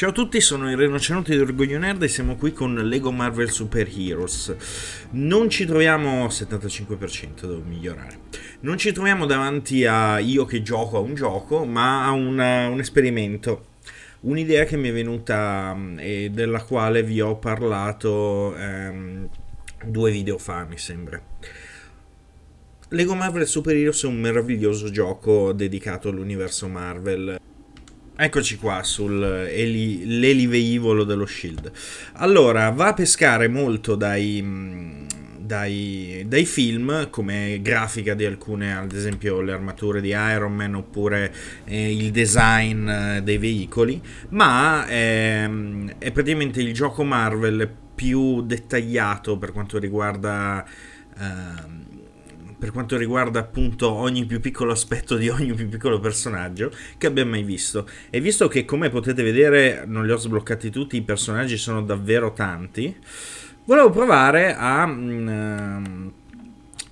Ciao a tutti, sono il Rinoceronte di Orgoglio Nerd e siamo qui con Lego Marvel Super Heroes. Non ci troviamo... 75% devo migliorare. Non ci troviamo davanti a io che gioco a un gioco, ma a una, un esperimento. Un'idea che mi è venuta mm, e della quale vi ho parlato ehm, due video fa, mi sembra. Lego Marvel Super Heroes è un meraviglioso gioco dedicato all'universo Marvel Eccoci qua sull'eliveivolo dello Shield. Allora, va a pescare molto dai, mm, dai, dai, film come grafica di alcune, ad esempio le armature di Iron Man oppure eh, il design eh, dei veicoli, ma ehm, è praticamente il gioco Marvel più dettagliato per quanto riguarda... Ehm, per quanto riguarda appunto ogni più piccolo aspetto di ogni più piccolo personaggio che abbia mai visto. E visto che come potete vedere non li ho sbloccati tutti, i personaggi sono davvero tanti, volevo provare a, mm,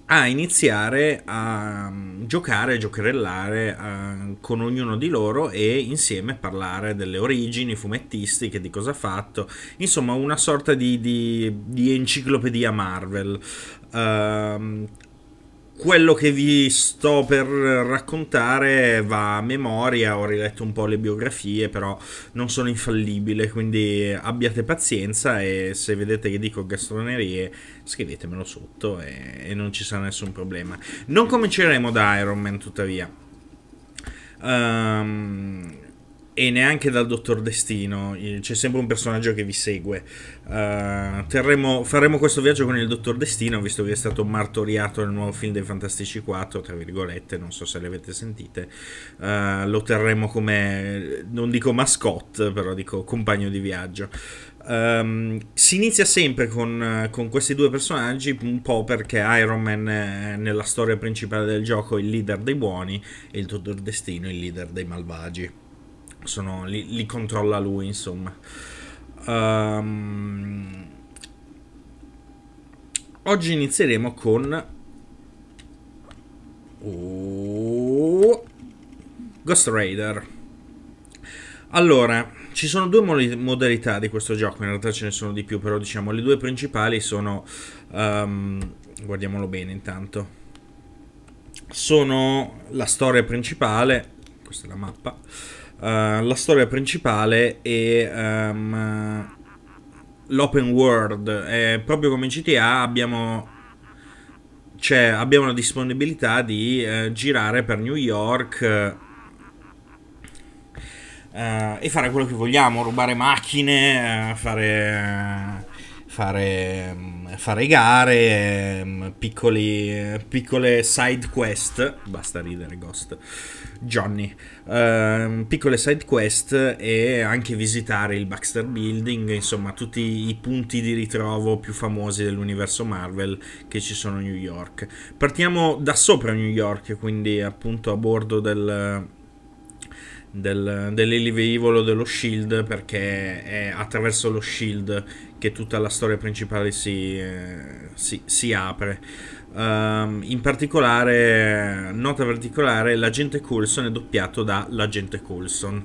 a iniziare a mm, giocare, giocherellare a, eh, con ognuno di loro e insieme parlare delle origini fumettistiche, di cosa ha fatto, insomma una sorta di, di, di enciclopedia Marvel. Uh, quello che vi sto per raccontare va a memoria, ho riletto un po' le biografie, però non sono infallibile, quindi abbiate pazienza e se vedete che dico gastronerie scrivetemelo sotto e, e non ci sarà nessun problema. Non cominceremo da Iron Man tuttavia. Um, e neanche dal Dottor Destino, c'è sempre un personaggio che vi segue. Uh, terremo, faremo questo viaggio con il Dottor Destino, visto che è stato martoriato nel nuovo film dei Fantastici 4, tra virgolette, non so se le avete sentite. Uh, lo terremo come, non dico mascotte, però dico compagno di viaggio. Um, si inizia sempre con, con, questi due personaggi, un po' perché Iron Man è nella storia principale del gioco è il leader dei buoni e il Dottor Destino il leader dei malvagi sono, li, li, controlla lui, insomma. Um, oggi inizieremo con... Oh, Ghost Raider. Allora, ci sono due modalità di questo gioco, in realtà ce ne sono di più, però diciamo le due principali sono... Um, guardiamolo bene intanto. Sono la storia principale, questa è la mappa, eh, la storia principale è um, ehm, l'open world. E proprio come in GTA abbiamo cioè abbiamo la disponibilità di eh, girare per New York eh, e fare quello che vogliamo, rubare macchine, eh, fare fare, fare gare, ehm, piccoli, piccole side quest, basta ridere Ghost, Johnny, eh, piccole side quest e anche visitare il Baxter Building, insomma tutti i punti di ritrovo più famosi dell'universo Marvel che ci sono a New York. Partiamo da sopra New York, quindi appunto a bordo del del, dell'elivivolo dello shield perché è attraverso lo shield che tutta la storia principale si, eh, si, si apre. Um, in particolare, nota particolare, l'agente Coulson è doppiato da l'agente Coulson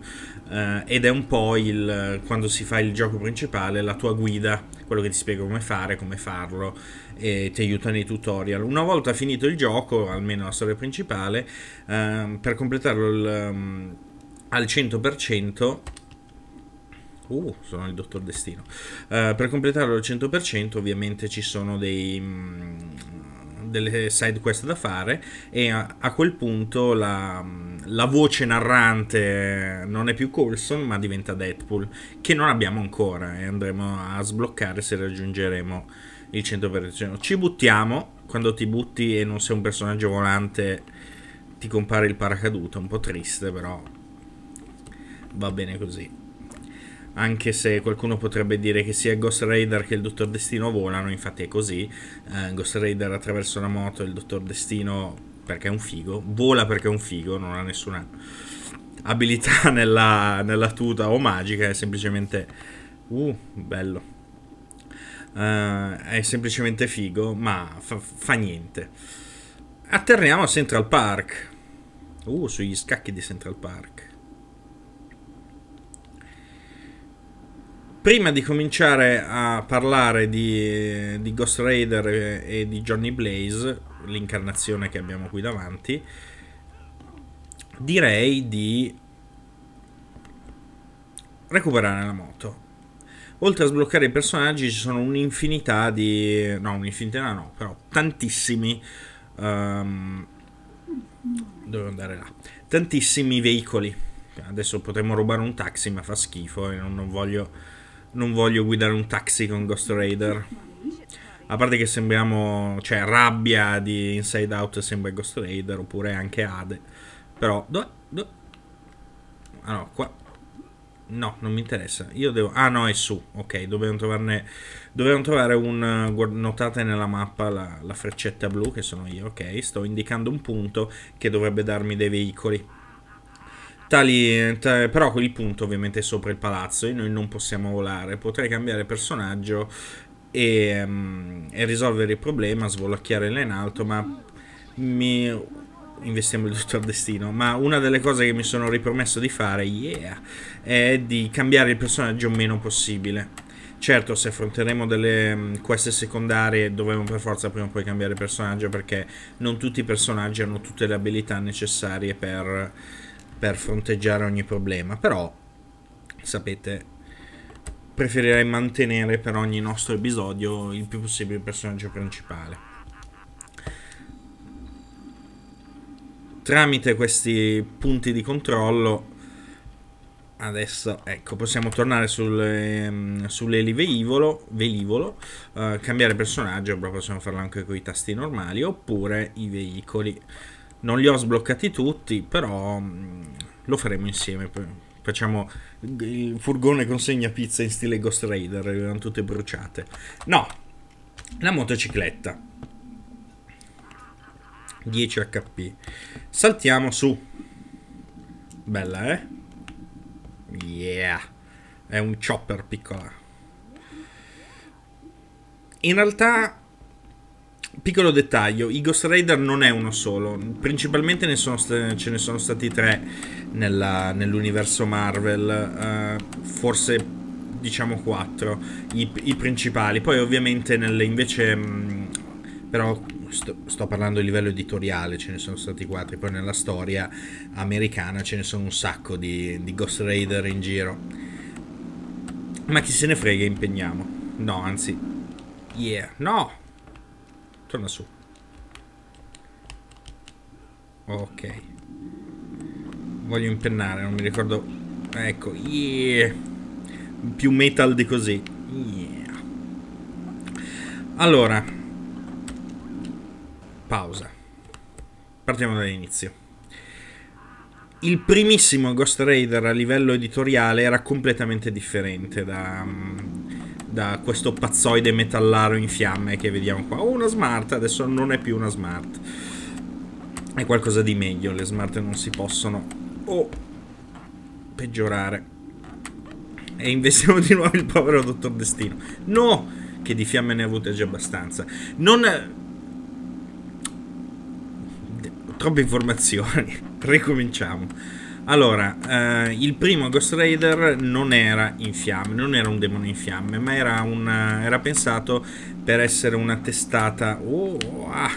uh, ed è un po' il, quando si fa il gioco principale la tua guida, quello che ti spiega come fare, come farlo e ti aiuta nei tutorial. Una volta finito il gioco, almeno la storia principale, uh, per completarlo il... Um, al 100%. Uh, sono il dottor Destino. Uh, per completarlo al 100% ovviamente ci sono dei... Mh, mm, delle side quest da fare e a, a quel punto la, mm, la, voce narrante non è più Coulson ma diventa Deadpool che non abbiamo ancora e andremo a sbloccare se raggiungeremo il 100% ci buttiamo quando ti butti e non sei un personaggio volante ti compare il paracaduto un po' triste però va bene così. Anche se qualcuno potrebbe dire che sia Ghost Raider che il Dottor Destino volano, infatti è così. Eh, Ghost Raider attraverso una moto, e il Dottor Destino perché è un figo, vola perché è un figo, non ha nessuna abilità nella, nella tuta o magica, è semplicemente... Uh, bello. Uh, è semplicemente figo, ma fa, fa niente. Atterriamo a Central Park. Uh, sugli scacchi di Central Park. Prima di cominciare a parlare di, di Ghost Raider e, di Johnny Blaze, l'incarnazione che abbiamo qui davanti, direi di recuperare la moto. Oltre a sbloccare i personaggi ci sono un'infinità di... no, un'infinità no, però tantissimi... Um, ehm, devo andare là. Tantissimi veicoli. Adesso potremmo rubare un taxi ma fa schifo e non, non voglio non voglio guidare un taxi con Ghost Raider. A parte che sembriamo, cioè Rabbia di Inside Out sembra Ghost Raider, oppure anche Ade. Però, dove, dove? Allora, ah, qua... No, non mi interessa. Io devo... Ah no, è su. Ok, dovevano trovarne... Dovevano trovare un... Eh, notate nella mappa la, la freccetta blu, che sono io, ok? Sto indicando un punto che dovrebbe darmi dei veicoli. Tali, tali, però il punto ovviamente è sopra il palazzo e noi non possiamo volare. Potrei cambiare personaggio e, um, e risolvere il problema, svolacchiarla in alto, ma mi investiamo il tutto al destino. Ma una delle cose che mi sono ripromesso di fare, yeah, è di cambiare il personaggio meno possibile. Certo, se affronteremo delle mm, quest secondarie dovremo per forza prima o poi cambiare personaggio perché non tutti i personaggi hanno tutte le abilità necessarie per per fronteggiare ogni problema, però sapete preferirei mantenere per ogni nostro episodio il più possibile il personaggio principale. Tramite questi punti di controllo adesso ecco possiamo tornare sul, ehm, sull'eliveivolo velivolo, eh, cambiare personaggio però possiamo farlo anche con i tasti normali oppure i veicoli non li ho sbloccati tutti, però mm, lo faremo insieme. Facciamo il furgone consegna pizza in stile Ghost Raider, erano tutte bruciate. No, la motocicletta. 10 HP. Saltiamo su. Bella, eh? Yeah. È un chopper piccola. In realtà Piccolo dettaglio, i Ghost Raider non è uno solo, principalmente ne ce ne sono stati tre nell'universo Marvel, uh, forse diciamo quattro, i, i, principali. Poi ovviamente nelle invece, mh, mm, però sto, sto, parlando a livello editoriale, ce ne sono stati quattro, poi nella storia americana ce ne sono un sacco di, di Ghost Raider in giro. Ma chi se ne frega, impegniamo. No, anzi, yeah, no torna su ok voglio impennare non mi ricordo ecco yeah. più metal di così yeah. allora pausa partiamo dall'inizio il primissimo Ghost Raider a livello editoriale era completamente differente da, mm, da questo pazzoide metallaro in fiamme che vediamo qua. O una smart, adesso non è più una smart. È qualcosa di meglio, le smart non si possono o peggiorare. E investiamo di nuovo il povero dottor Destino. No, che di fiamme ne ha avute già abbastanza. Non... Eh, Troppe informazioni. Ricominciamo. Allora, eh, il primo Ghost Raider non era in fiamme, non era un demone in fiamme, ma era, una, era pensato per essere una testata, oh, ah,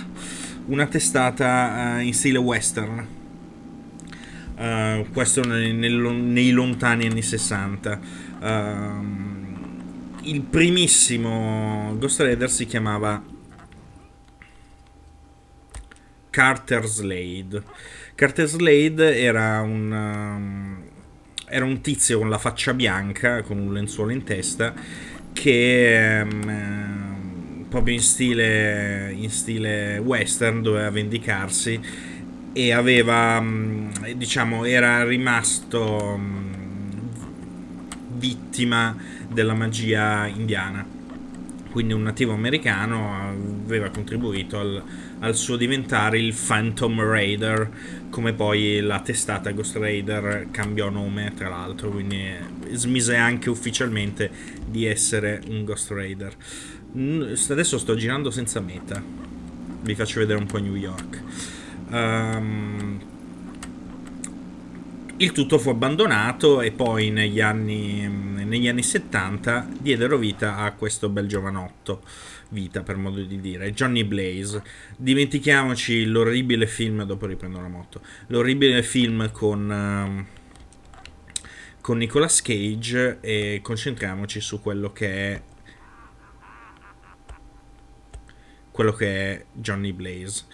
una testata eh, in stile western. Eh, questo nei, nei, lontani anni 60. Ehm, il primissimo Ghost Raider si chiamava Carter Slade. Carter Slade era un, um, era un tizio con la faccia bianca, con un lenzuolo in testa, che um, um proprio in stile, in stile western doveva vendicarsi e aveva, um, diciamo, era rimasto um, vittima della magia indiana. Quindi un nativo americano aveva contribuito al, al suo diventare il Phantom Raider, come poi la testata Ghost Raider cambiò nome tra l'altro, quindi smise anche ufficialmente di essere un Ghost Raider. Mm, adesso sto girando senza meta, vi faccio vedere un po' New York. Um, il tutto fu abbandonato e poi negli anni, mm, negli anni 70 diedero vita a questo bel giovanotto vita, per modo di dire, Johnny Blaze. Dimentichiamoci l'orribile film, dopo riprendo la moto, l'orribile film con, uh, con Nicolas Cage e concentriamoci su quello che è quello che è Johnny Blaze.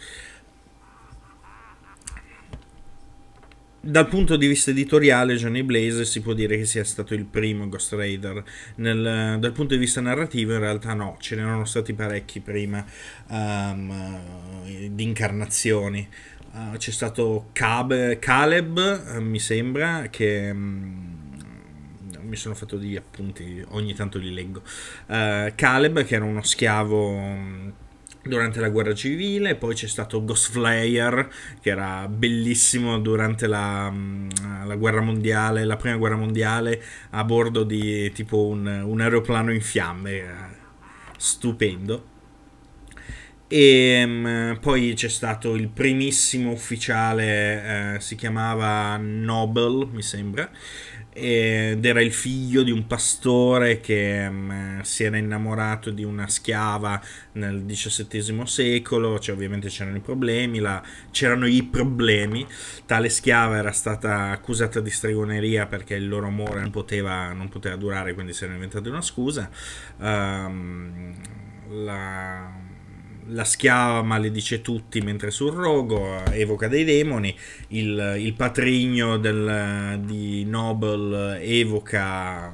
dal punto di vista editoriale, Johnny Blaze si può dire che sia stato il primo Ghost Raider. Nel, dal punto di vista narrativo, in realtà, no, ce n'erano stati parecchi prima um, di incarnazioni. Uh, c'è stato Cab, Caleb, eh, mi sembra, che. Um, mi sono fatto degli appunti, ogni tanto li leggo. Uh, Caleb, che era uno schiavo mm, durante la guerra civile, poi c'è stato Ghost Flyer che era bellissimo durante la, mm, la, guerra mondiale, la prima guerra mondiale a bordo di tipo un, un aeroplano in fiamme, stupendo. E um, poi c'è stato il primissimo ufficiale, eh, si chiamava Noble, mi sembra, ed era il figlio di un pastore che um, si era innamorato di una schiava nel XVII secolo, cioè ovviamente c'erano i problemi, la... c'erano i problemi, tale schiava era stata accusata di stregoneria perché il loro amore non poteva, non poteva durare, quindi si era inventata una scusa. Um, la la schiava maledice tutti mentre sul rogo, evoca dei demoni, il, il patrigno del, di Noble evoca,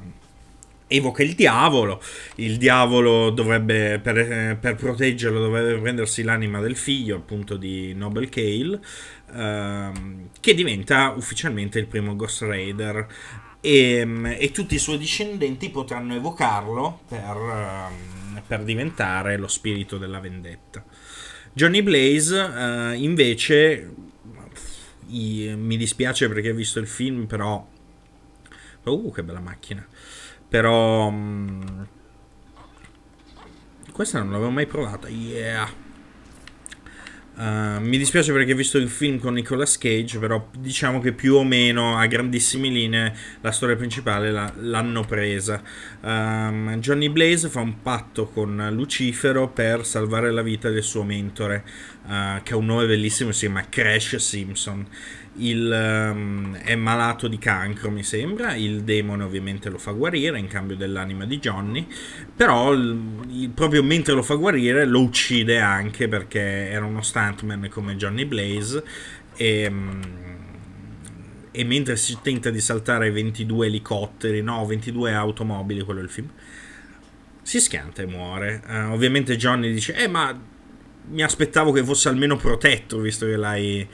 evoca, il diavolo, il diavolo dovrebbe, per, per, proteggerlo dovrebbe prendersi l'anima del figlio appunto di Noble Cale, ehm, che diventa ufficialmente il primo Ghost Raider. E, ehm, e, tutti i suoi discendenti potranno evocarlo per, ehm, per diventare lo spirito della vendetta. Johnny Blaze eh, invece, i, mi dispiace perché ho visto il film, però... Uh, che bella macchina. Però... Mh, mm, questa non l'avevo mai provata. Yeah. Uh, mi dispiace perché ho visto il film con Nicolas Cage, però diciamo che più o meno a grandissime linee la storia principale la, l'hanno presa. Um, Johnny Blaze fa un patto con Lucifero per salvare la vita del suo mentore, uh, che ha un nome bellissimo, si chiama Crash Simpson il, um, è malato di cancro, mi sembra. Il demone ovviamente lo fa guarire in cambio dell'anima di Johnny. Però il, il, proprio mentre lo fa guarire lo uccide anche perché era uno stuntman come Johnny Blaze. E, um, e mentre si tenta di saltare 22 elicotteri, no, 22 automobili, quello è il film, si schianta e muore. Uh, ovviamente Johnny dice, eh ma mi aspettavo che fosse almeno protetto, visto che l'hai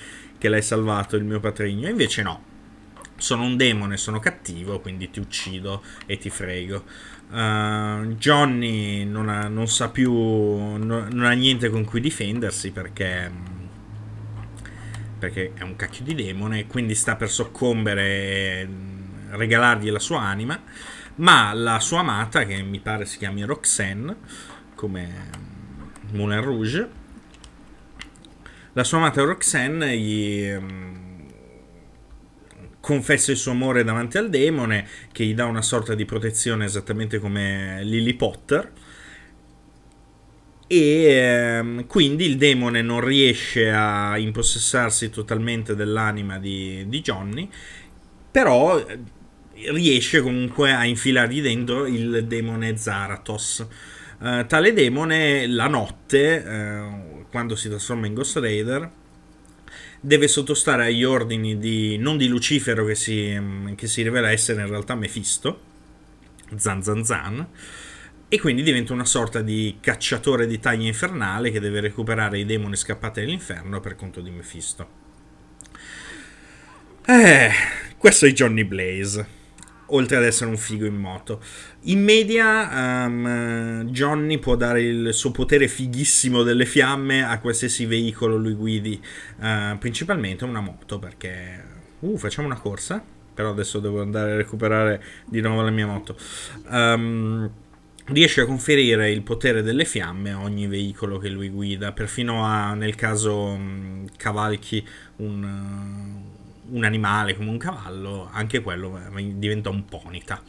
che l'hai salvato il mio patrigno. Invece no. Sono un demone, sono cattivo, quindi ti uccido e ti frego. Uh, Johnny non, ha, non, sa più, no, non ha niente con cui difendersi perché perché è un cacchio di demone, quindi sta per soccombere, e regalargli la sua anima, ma la sua amata, che mi pare si chiami Roxanne, come Moulin Rouge, la sua amata Roxanne gli mm, confessa il suo amore davanti al demone che gli dà una sorta di protezione esattamente come Lily Potter e ehm, quindi il demone non riesce a impossessarsi totalmente dell'anima di, di Johnny però eh, riesce comunque a infilargli dentro il demone Zaratos. Uh, eh, tale demone la notte, uh, quando si trasforma in Ghost Raider, deve sottostare agli ordini di, non di Lucifero che si, mm, che si rivela essere in realtà Mefisto, Zan Zan Zan, e quindi diventa una sorta di cacciatore di taglia infernale che deve recuperare i demoni scappati dall'inferno per conto di Mefisto. Eh, questo è Johnny Blaze oltre ad essere un figo in moto. In media, um, Johnny può dare il suo potere fighissimo delle fiamme a qualsiasi veicolo lui guidi, uh, principalmente una moto, perché... Uh, facciamo una corsa? Però adesso devo andare a recuperare di nuovo la mia moto. Um, riesce a conferire il potere delle fiamme a ogni veicolo che lui guida, perfino a, nel caso, um, cavalchi un... Uh, un animale come un cavallo, anche quello eh, diventa un ponita.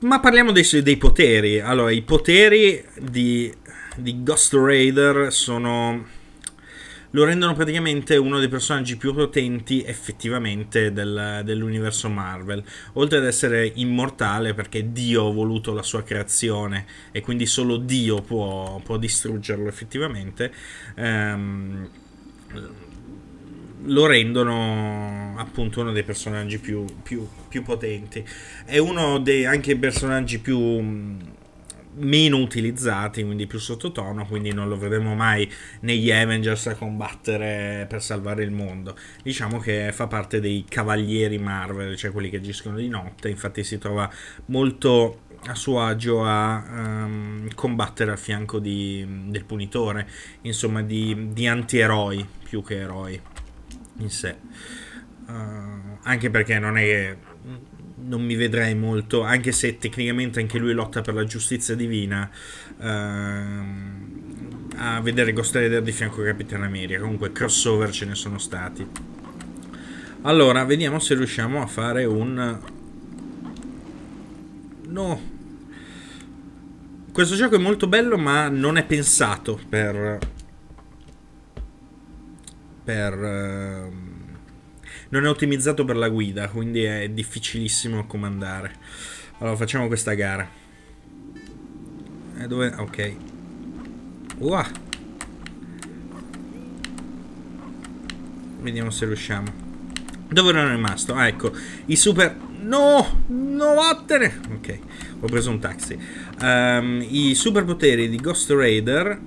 Ma parliamo dei, dei poteri. Allora, i poteri di, di Ghost Raider sono lo rendono praticamente uno dei personaggi più potenti effettivamente del, dell'universo Marvel, oltre ad essere immortale perché Dio ha voluto la sua creazione e quindi solo Dio può, può distruggerlo effettivamente. Um, lo rendono appunto uno dei personaggi più, più, più potenti. È uno dei anche personaggi più mm, meno utilizzati, quindi più sottotono, quindi non lo vedremo mai negli Avengers a combattere per salvare il mondo. Diciamo che fa parte dei cavalieri Marvel, cioè quelli che agiscono di notte, infatti si trova molto a suo agio a um, combattere al fianco di, del punitore, insomma di, di antieroi più che eroi in sé. Uh, anche perché non è che non mi vedrei molto, anche se tecnicamente anche lui lotta per la giustizia divina, uh, a vedere Ghost Rider di fianco a Capitan America. Comunque crossover ce ne sono stati. Allora, vediamo se riusciamo a fare un... No. Questo gioco è molto bello, ma non è pensato per per... Uh, non è ottimizzato per la guida, quindi è difficilissimo a comandare. Allora facciamo questa gara. E eh, dove... Ah, ok. Uah! Vediamo se riusciamo. Dove ero rimasto? Ah, ecco. I super... No! No, vattene! Ok, ho preso un taxi. Um, I superpoteri di Ghost Raider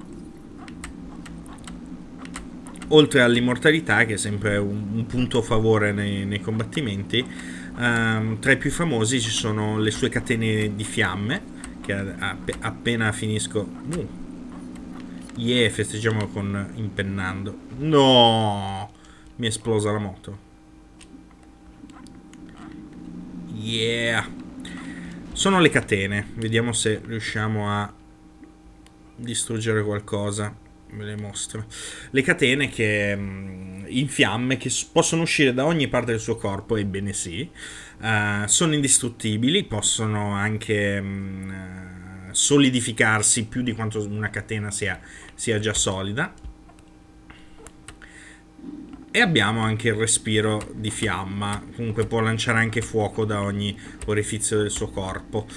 oltre all'immortalità, che è sempre un, un punto a favore nei, nei combattimenti, um, tra i più famosi ci sono le sue catene di fiamme, che app appena finisco... Uh, yeah, festeggiamo con impennando. No! Mi è esplosa la moto. Yeah! Sono le catene, vediamo se riusciamo a distruggere qualcosa ve le mostro. Le catene che, mm, in fiamme che possono uscire da ogni parte del suo corpo, ebbene sì. Uh, sono indistruttibili, possono anche um, solidificarsi più di quanto una catena sia, sia già solida. E abbiamo anche il respiro di fiamma, comunque può lanciare anche fuoco da ogni orifizio del suo corpo.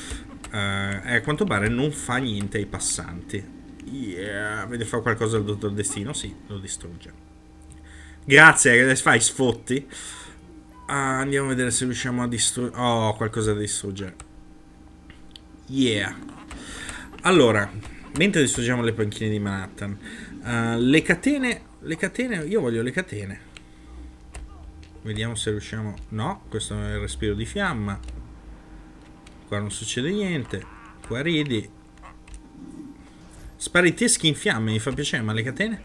Uh, e a quanto pare non fa niente ai passanti. Yeah. Vede fa qualcosa al dottor Destino? Sì, lo distrugge. Grazie, che fai sfotti. Uh, andiamo a vedere se riusciamo a distruggere. Oh, qualcosa da distruggere. Yeah. Allora, mentre distruggiamo le panchine di Manhattan, uh, le catene. Le catene. Io voglio le catene. Vediamo se riusciamo. No, questo è il respiro di fiamma. Qua non succede niente. Qua ridi. Spari i teschi in fiamme, mi fa piacere, ma le catene?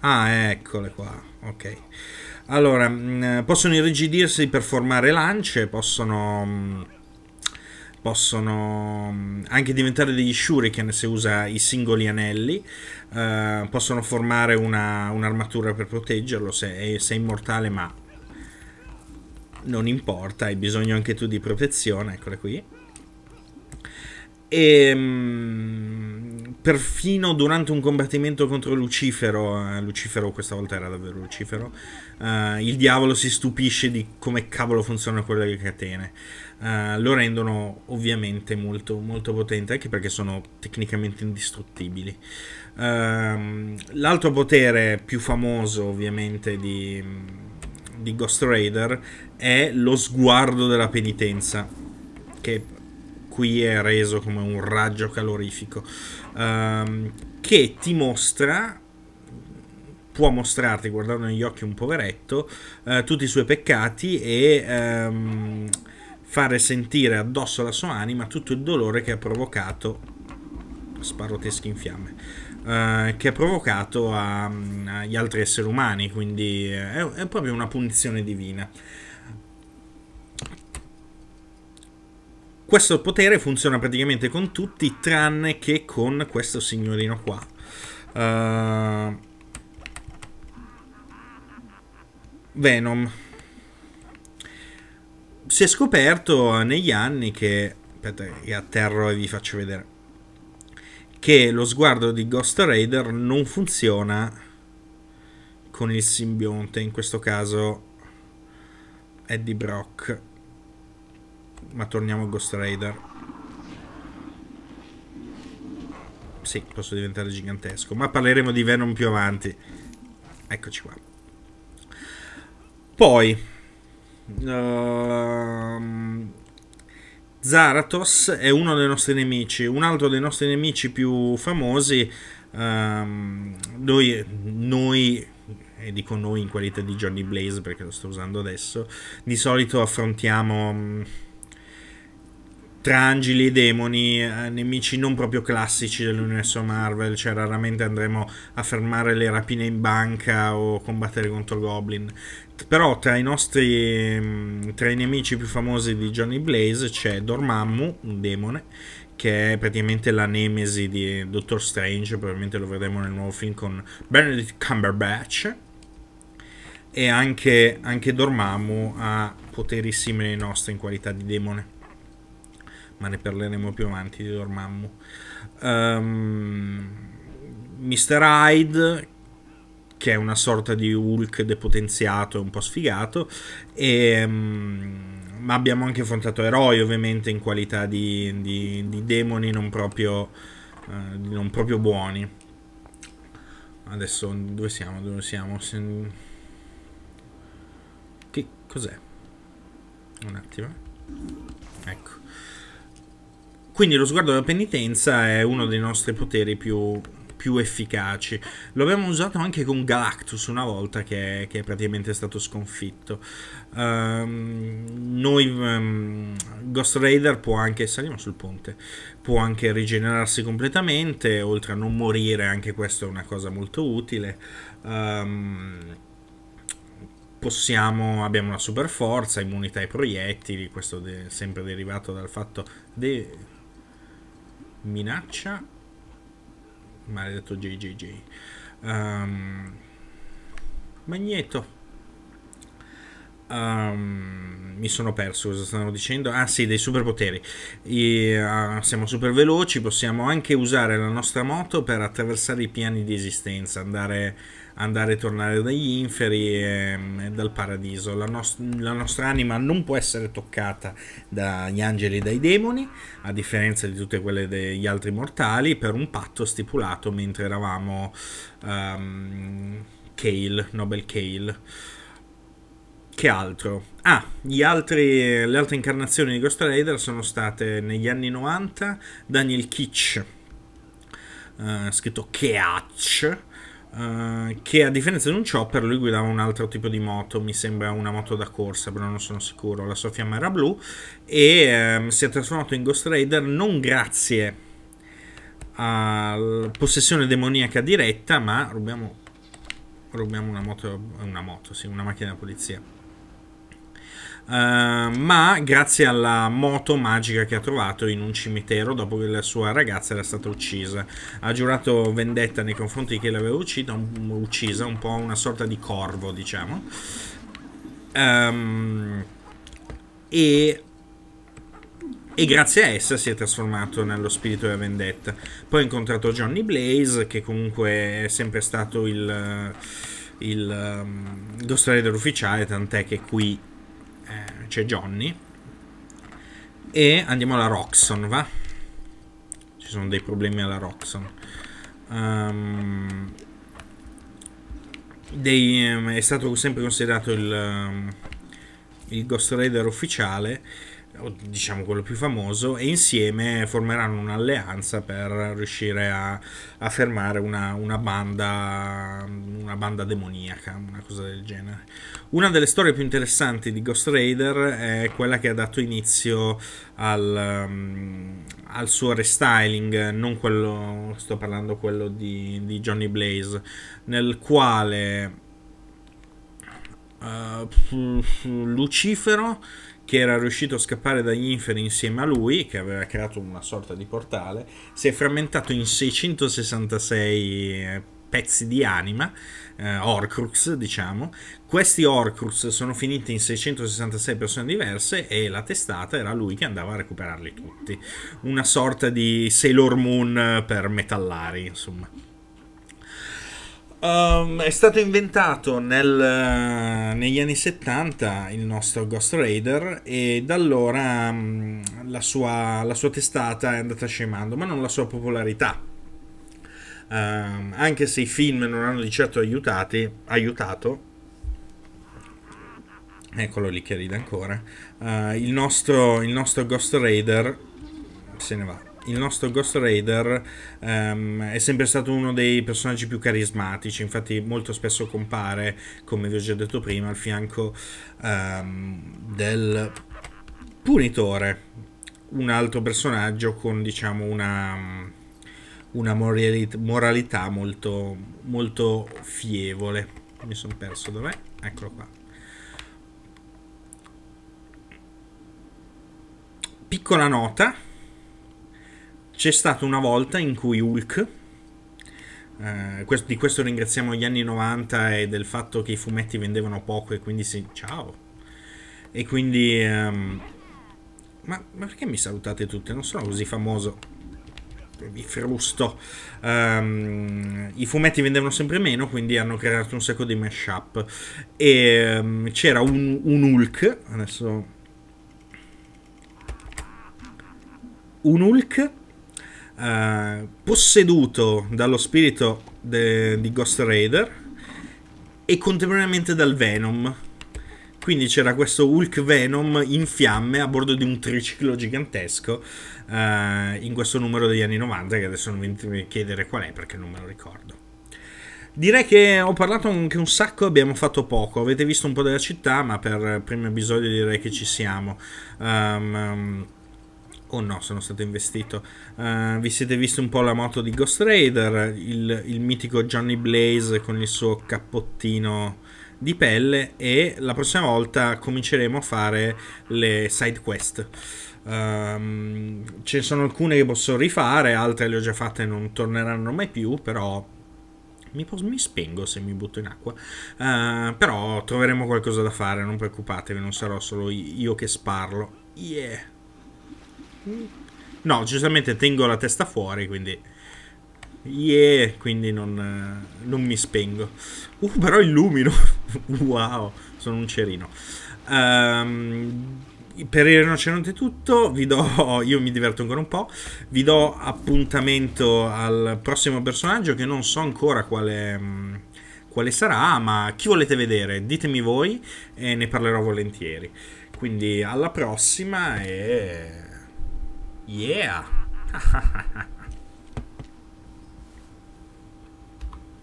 Ah, eccole qua, ok. Allora, mm, possono irrigidirsi per formare lance, possono... Mm, possono mm, anche diventare degli shuriken se usa i singoli anelli eh, possono formare un'armatura un per proteggerlo se è, eh, se è, immortale ma non importa hai bisogno anche tu di protezione eccole qui e perfino durante un combattimento contro Lucifero, eh, Lucifero questa volta era davvero Lucifero, eh, il diavolo si stupisce di come cavolo funzionano quelle catene. Eh, lo rendono ovviamente molto, molto potente, anche perché sono tecnicamente indistruttibili. Ehm, l'altro potere più famoso ovviamente di, di Ghost Raider è lo sguardo della penitenza, che qui è reso come un raggio calorifico, um, che ti mostra può mostrarti guardando negli occhi un poveretto uh, tutti i suoi peccati e um, fare sentire addosso alla sua anima tutto il dolore che ha provocato sparo teschi in fiamme uh, che ha provocato agli altri esseri umani quindi è, è proprio una punizione divina Questo potere funziona praticamente con tutti tranne che con questo signorino qua. Uh... Venom. Si è scoperto negli anni che... Aspetta, che atterro e vi faccio vedere. Che lo sguardo di Ghost Raider non funziona con il simbionte, in questo caso Eddie Brock. Ma torniamo a Ghost Raider. Sì, posso diventare gigantesco. Ma parleremo di Venom più avanti. Eccoci qua. Poi... Uh, ehm, Zaratos è uno dei nostri nemici. Un altro dei nostri nemici più famosi... Um, noi, noi, e dico noi in qualità di Johnny Blaze perché lo sto usando adesso, di solito affrontiamo mm, tra angeli e demoni, eh, nemici non proprio classici dell'universo Marvel, cioè raramente andremo a fermare le rapine in banca o combattere contro Goblin. Però tra i nostri mm, tra i nemici più famosi di Johnny Blaze c'è Dormammu, un demone, che è praticamente la nemesi di Doctor Strange, probabilmente lo vedremo nel nuovo film con Benedict Cumberbatch. E anche, anche Dormammu ha poteri simili ai nostri in qualità di demone ma ne parleremo più avanti di Dormammu. Um, ehm, Mr. Hyde, che è una sorta di Hulk depotenziato e un po' sfigato, e, um, ma abbiamo anche affrontato eroi ovviamente in qualità di, di, di demoni non proprio, uh, non proprio, buoni. Adesso dove siamo? Dove siamo? Se... Che cos'è? Un attimo. Ecco. Quindi lo sguardo della penitenza è uno dei nostri poteri più, più efficaci. Lo abbiamo usato anche con Galactus una volta che, che è praticamente stato sconfitto. Um, noi, um, Ghost Raider può anche, saliamo sul ponte, può anche rigenerarsi completamente, oltre a non morire, anche questa è una cosa molto utile. Um, possiamo, abbiamo una super forza, immunità ai proiettili, questo de, sempre derivato dal fatto... De, minaccia maledetto JJJ um, ehm, Magneto Um, mi sono perso cosa stavano dicendo. Ah sì, dei superpoteri. E, uh, ah, siamo super veloci, possiamo anche usare la nostra moto per attraversare i piani di esistenza, andare andare e tornare dagli inferi e, e dal paradiso. La, nos la, nostra anima non può essere toccata dagli angeli e dai demoni, a differenza di tutte quelle degli altri mortali, per un patto stipulato mentre eravamo um, Kale, Nobel Kale. Che altro? Ah, altri, le altre incarnazioni di Ghost Rider sono state negli anni 90 Daniel Kitsch, uh, scritto Keach, eh, che a differenza di un chopper lui guidava un altro tipo di moto, mi sembra una moto da corsa, però non sono sicuro, la sua fiamma era blu e um, si è trasformato in Ghost Rider non grazie a possessione demoniaca diretta, ma rubiamo, rubiamo una moto, una moto, sì, una macchina da polizia. Ehm, ma grazie alla moto magica che ha trovato in un cimitero dopo che la sua ragazza era stata uccisa. Ha giurato vendetta nei confronti di chi l'aveva uccisa, un, uccisa, un po' una sorta di corvo, diciamo. Um, e, e grazie a essa si è trasformato nello spirito della vendetta. Poi ha incontrato Johnny Blaze, che comunque è sempre stato il, il um, ehm, Ghost Rider ufficiale, tant'è che qui c'è Johnny. E andiamo alla Roxon, va? Ci sono dei problemi alla Roxon. Um, ehm, dei, um, è stato sempre considerato il, um, il Ghost Raider ufficiale diciamo quello più famoso, e insieme formeranno un'alleanza per riuscire a, a fermare una, una, banda, una banda demoniaca, una cosa del genere. Una delle storie più interessanti di Ghost Raider è quella che ha dato inizio al, mm, al suo restyling, non quello, sto parlando quello di, di Johnny Blaze, nel quale... Uh, Lucifero che era riuscito a scappare dagli inferi insieme a lui, che aveva creato una sorta di portale, si è frammentato in 666 eh, pezzi di anima, eh, Horcrux diciamo, questi Orcrux sono finiti in 666 persone diverse e la testata era lui che andava a recuperarli tutti, una sorta di Sailor Moon per metallari insomma. Um, è stato inventato nel, eh, negli anni 70 il nostro Ghost Raider e da allora um, la, sua, la sua testata è andata scemando, ma non la sua popolarità. Um, anche se i film non hanno di certo aiutati, aiutato, eccolo lì che ride ancora, uh, il, nostro, il nostro Ghost Raider se ne va il nostro Ghost Raider um, è sempre stato uno dei personaggi più carismatici, infatti molto spesso compare, come vi ho già detto prima, al fianco um, del Punitore, un altro personaggio con diciamo una, una moralità molto, molto fievole. Mi sono perso, dov'è? Eccolo qua. Piccola nota, c'è stata una volta in cui Hulk, eh, questo, di questo ringraziamo gli anni 90 e del fatto che i fumetti vendevano poco e quindi si... ciao! E quindi... Ehm... Ma, ma, perché mi salutate tutte? Non sono così famoso. Mi frusto. Um, I fumetti vendevano sempre meno, quindi hanno creato un sacco di mashup. E um, c'era un, un Hulk. Adesso... Un Hulk eh, posseduto dallo spirito de, di Ghost Raider e contemporaneamente dal Venom. Quindi c'era questo Hulk Venom in fiamme a bordo di un triciclo gigantesco eh, in questo numero degli anni 90 che adesso non mi chiedere qual è perché non me lo ricordo. Direi che ho parlato anche un sacco, abbiamo fatto poco. Avete visto un po' della città, ma per il primo episodio direi che ci siamo. Um, o oh no, sono stato investito. Uh, vi siete visti un po' la moto di Ghost Raider, il, il, mitico Johnny Blaze con il suo cappottino di pelle e la prossima volta cominceremo a fare le side quest. Um, ce ne sono alcune che posso rifare, altre le ho già fatte e non torneranno mai più, però mi, mi, spengo se mi butto in acqua. Uh, però troveremo qualcosa da fare, non preoccupatevi, non sarò solo io che sparlo. Yeah! No, giustamente tengo la testa fuori, quindi... Yeah, quindi non, non mi spengo. Uh, però illumino. wow, sono un cerino. Um, per il rinoceronte è tutto, vi do, io mi diverto ancora un po', vi do appuntamento al prossimo personaggio che non so ancora quale, quale sarà, ma chi volete vedere ditemi voi e ne parlerò volentieri. Quindi alla prossima e Yeah.